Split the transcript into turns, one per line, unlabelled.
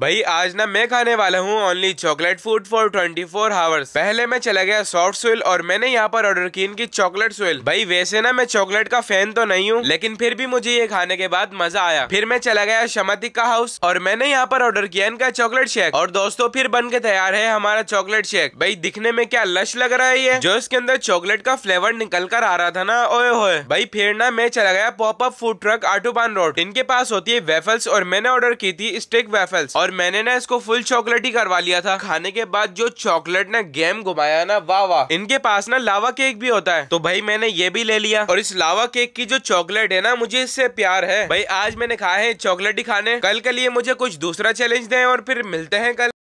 भाई आज ना मैं खाने वाला हूँ only chocolate food for 24 four hours पहले मैं चला गया सॉफ्ट सोयल और मैंने यहाँ पर ऑर्डर की इनकी चॉकलेट सोयल भाई वैसे ना मैं चॉकलेट का फैन तो नहीं हूँ लेकिन फिर भी मुझे ये खाने के बाद मजा आया फिर मैं चला गया शमती का हाउस और मैंने यहाँ पर ऑर्डर किया इनका चॉकलेट शेक और दोस्तों फिर बन के तैयार है हमारा चॉकलेट शेक भाई दिखने में क्या लश लग रहा है ये जो इसके अंदर चॉकलेट का फ्लेवर निकल कर आ रहा था ना ओए हो भाई फिर ना मैं चला गया popup food truck Autobahn road इनके पास होती है वेफल्स और मैंने ऑर्डर की थी स्टिक वेफल्स और और मैंने ना इसको फुल चॉकलेट ही करवा लिया था खाने के बाद जो चॉकलेट ने गेम घुमाया ना वाह वाह इनके पास ना लावा केक भी होता है तो भाई मैंने ये भी ले लिया और इस लावा केक की जो चॉकलेट है ना मुझे इससे प्यार है भाई आज मैंने खाए हैं चॉकलेट ही खाने कल के लिए मुझे कुछ दूसरा चैलेंज
दे और फिर मिलते हैं कल